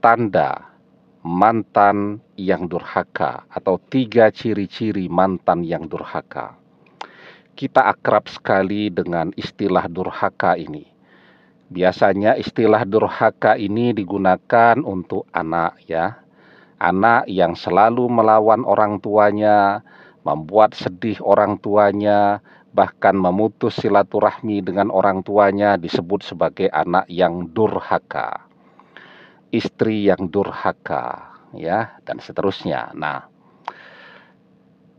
tanda mantan yang durhaka atau tiga ciri-ciri mantan yang durhaka. Kita akrab sekali dengan istilah durhaka ini. Biasanya istilah durhaka ini digunakan untuk anak ya. Anak yang selalu melawan orang tuanya, membuat sedih orang tuanya, bahkan memutus silaturahmi dengan orang tuanya disebut sebagai anak yang durhaka istri yang durhaka ya dan seterusnya. Nah,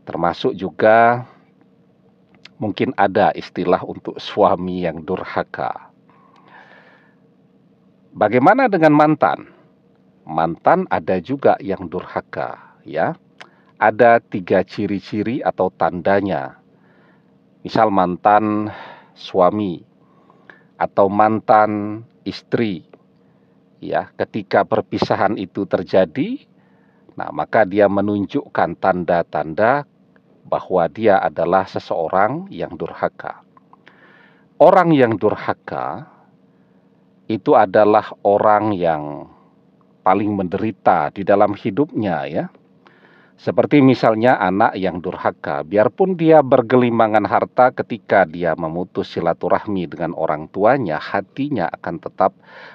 termasuk juga mungkin ada istilah untuk suami yang durhaka. Bagaimana dengan mantan? Mantan ada juga yang durhaka, ya. Ada tiga ciri-ciri atau tandanya. Misal mantan suami atau mantan istri ya ketika perpisahan itu terjadi nah maka dia menunjukkan tanda-tanda bahwa dia adalah seseorang yang durhaka orang yang durhaka itu adalah orang yang paling menderita di dalam hidupnya ya seperti misalnya anak yang durhaka, biarpun dia bergelimangan harta ketika dia memutus silaturahmi dengan orang tuanya, hatinya akan tetap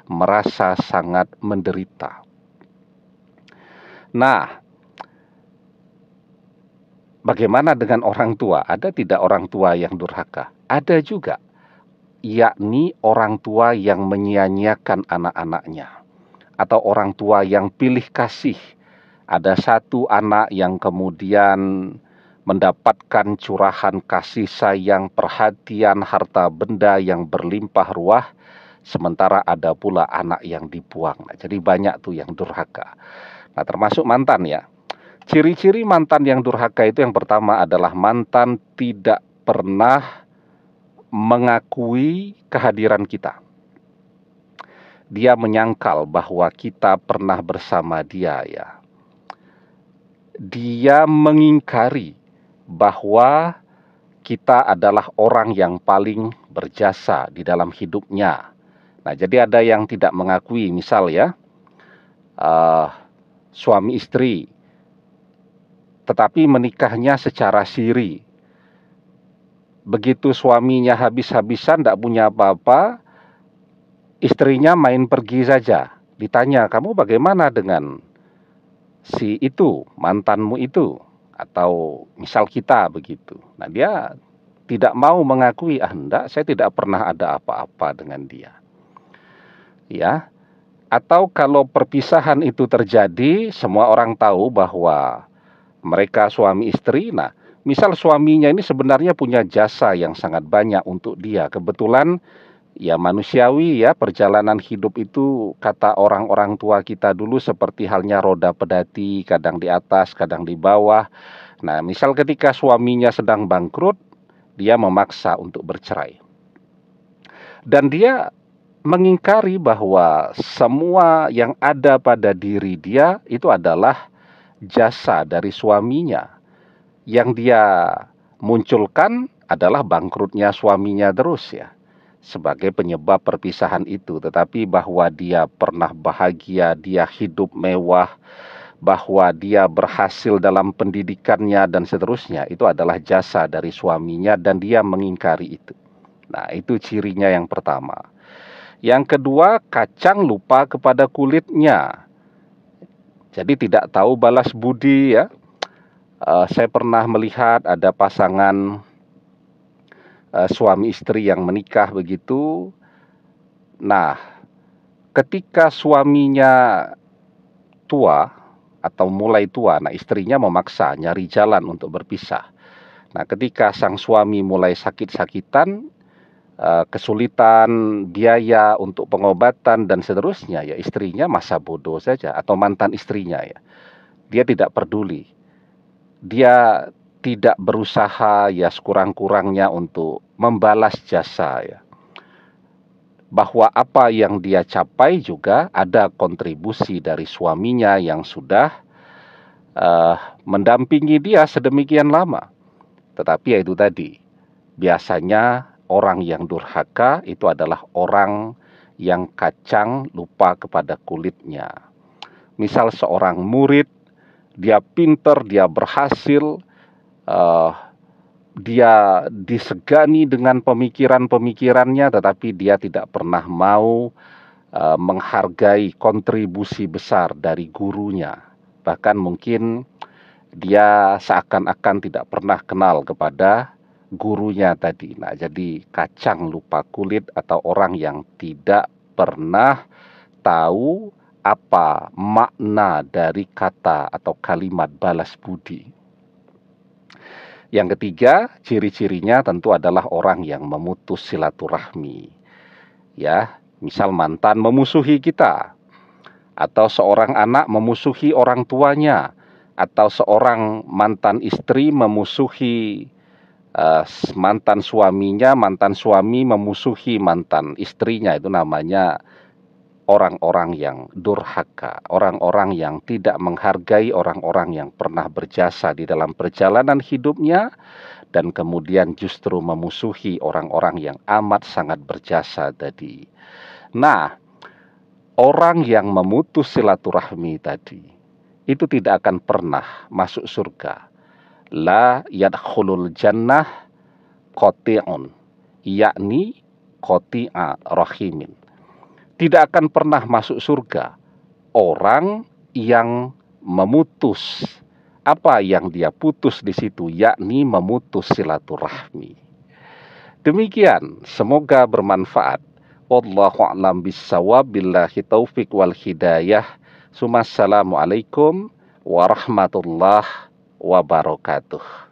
merasa sangat menderita. Nah, bagaimana dengan orang tua? Ada tidak orang tua yang durhaka? Ada juga, yakni orang tua yang menyia-nyiakan anak-anaknya atau orang tua yang pilih kasih ada satu anak yang kemudian mendapatkan curahan kasih sayang, perhatian, harta benda yang berlimpah ruah, sementara ada pula anak yang dibuang. Nah, jadi banyak tuh yang durhaka. Nah, termasuk mantan ya. Ciri-ciri mantan yang durhaka itu yang pertama adalah mantan tidak pernah mengakui kehadiran kita. Dia menyangkal bahwa kita pernah bersama dia ya dia mengingkari bahwa kita adalah orang yang paling berjasa di dalam hidupnya. Nah, jadi ada yang tidak mengakui, misal ya, uh, suami istri, tetapi menikahnya secara siri. Begitu suaminya habis-habisan, tidak punya apa-apa, istrinya main pergi saja. Ditanya, kamu bagaimana dengan si itu, mantanmu itu atau misal kita begitu. Nah, dia tidak mau mengakui ah enggak, saya tidak pernah ada apa-apa dengan dia. Ya. Atau kalau perpisahan itu terjadi, semua orang tahu bahwa mereka suami istri. Nah, misal suaminya ini sebenarnya punya jasa yang sangat banyak untuk dia. Kebetulan ya manusiawi ya perjalanan hidup itu kata orang-orang tua kita dulu seperti halnya roda pedati kadang di atas kadang di bawah nah misal ketika suaminya sedang bangkrut dia memaksa untuk bercerai dan dia mengingkari bahwa semua yang ada pada diri dia itu adalah jasa dari suaminya yang dia munculkan adalah bangkrutnya suaminya terus ya sebagai penyebab perpisahan itu, tetapi bahwa dia pernah bahagia, dia hidup mewah, bahwa dia berhasil dalam pendidikannya dan seterusnya, itu adalah jasa dari suaminya dan dia mengingkari itu. Nah, itu cirinya yang pertama. Yang kedua, kacang lupa kepada kulitnya. Jadi tidak tahu balas budi ya. Uh, saya pernah melihat ada pasangan Eh, suami istri yang menikah begitu. Nah, ketika suaminya tua atau mulai tua, nah istrinya memaksa nyari jalan untuk berpisah. Nah, ketika sang suami mulai sakit-sakitan, eh, kesulitan biaya untuk pengobatan dan seterusnya, ya istrinya masa bodoh saja atau mantan istrinya ya. Dia tidak peduli. Dia tidak berusaha ya sekurang-kurangnya untuk membalas jasa ya. Bahwa apa yang dia capai juga ada kontribusi dari suaminya yang sudah uh, mendampingi dia sedemikian lama. Tetapi ya itu tadi, biasanya orang yang durhaka itu adalah orang yang kacang lupa kepada kulitnya. Misal seorang murid, dia pinter, dia berhasil, uh, dia disegani dengan pemikiran-pemikirannya, tetapi dia tidak pernah mau uh, menghargai kontribusi besar dari gurunya. Bahkan mungkin dia seakan-akan tidak pernah kenal kepada gurunya tadi. Nah, jadi kacang lupa kulit atau orang yang tidak pernah tahu apa makna dari kata atau kalimat balas budi. Yang ketiga, ciri-cirinya tentu adalah orang yang memutus silaturahmi. Ya, misal mantan memusuhi kita atau seorang anak memusuhi orang tuanya atau seorang mantan istri memusuhi uh, mantan suaminya, mantan suami memusuhi mantan istrinya itu namanya orang-orang yang durhaka, orang-orang yang tidak menghargai orang-orang yang pernah berjasa di dalam perjalanan hidupnya, dan kemudian justru memusuhi orang-orang yang amat sangat berjasa tadi. Nah, orang yang memutus silaturahmi tadi itu tidak akan pernah masuk surga. La yadkhulul jannah qati'un, yakni qati'a rahimin tidak akan pernah masuk surga orang yang memutus apa yang dia putus di situ yakni memutus silaturahmi. Demikian, semoga bermanfaat. Wallahu a'lam bissawab billahi taufik wal hidayah. alaikum warahmatullahi wabarakatuh.